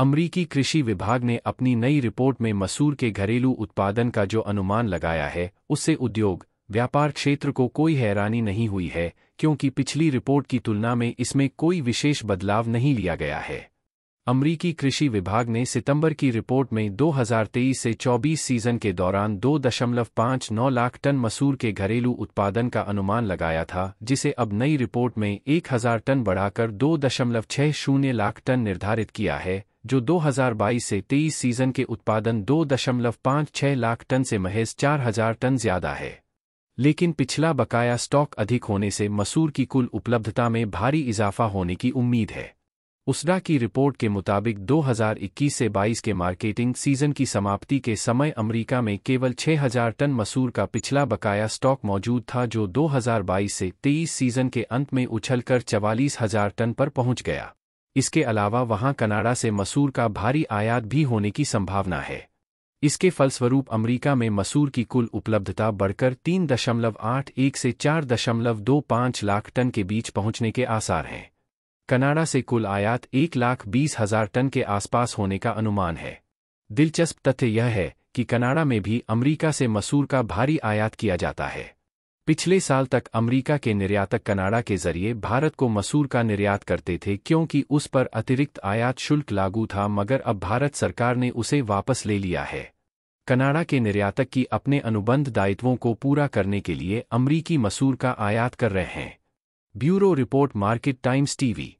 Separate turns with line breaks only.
अमरीकी कृषि विभाग ने अपनी नई रिपोर्ट में मसूर के घरेलू उत्पादन का जो अनुमान लगाया है उससे उद्योग व्यापार क्षेत्र को कोई हैरानी नहीं हुई है क्योंकि पिछली रिपोर्ट की तुलना में इसमें कोई विशेष बदलाव नहीं लिया गया है अमरीकी कृषि विभाग ने सितंबर की रिपोर्ट में 2023 से 24 सीजन के दौरान 2.59 लाख टन मसूर के घरेलू उत्पादन का अनुमान लगाया था जिसे अब नई रिपोर्ट में 1000 टन बढ़ाकर 2.60 लाख टन निर्धारित किया है जो 2022 से 23 सीजन के उत्पादन 2.56 लाख टन से महज 4000 टन ज्यादा है लेकिन पिछला बकाया स्टॉक अधिक होने से मसूर की कुल उपलब्धता में भारी इजाफा होने की उम्मीद है उसडा की रिपोर्ट के मुताबिक 2021 से 22 के मार्केटिंग सीजन की समाप्ति के समय अमेरिका में केवल 6000 टन मसूर का पिछला बकाया स्टॉक मौजूद था जो 2022 से 23 सीजन के अंत में उछलकर 44,000 टन पर पहुंच गया इसके अलावा वहां कनाडा से मसूर का भारी आयात भी होने की संभावना है इसके फलस्वरूप अमेरिका में मसूर की कुल उपलब्धता बढ़कर तीन दशमलव आठ एक से चार दशमलव दो पाँच लाख टन के बीच पहुंचने के आसार हैं कनाडा से कुल आयात एक लाख बीस हजार टन के आसपास होने का अनुमान है दिलचस्प तथ्य यह है कि कनाडा में भी अमेरिका से मसूर का भारी आयात किया जाता है पिछले साल तक अमेरिका के निर्यातक कनाडा के जरिए भारत को मसूर का निर्यात करते थे क्योंकि उस पर अतिरिक्त आयात शुल्क लागू था मगर अब भारत सरकार ने उसे वापस ले लिया है कनाडा के निर्यातक की अपने अनुबंध दायित्वों को पूरा करने के लिए अमरीकी मसूर का आयात कर रहे हैं bureau report market times TV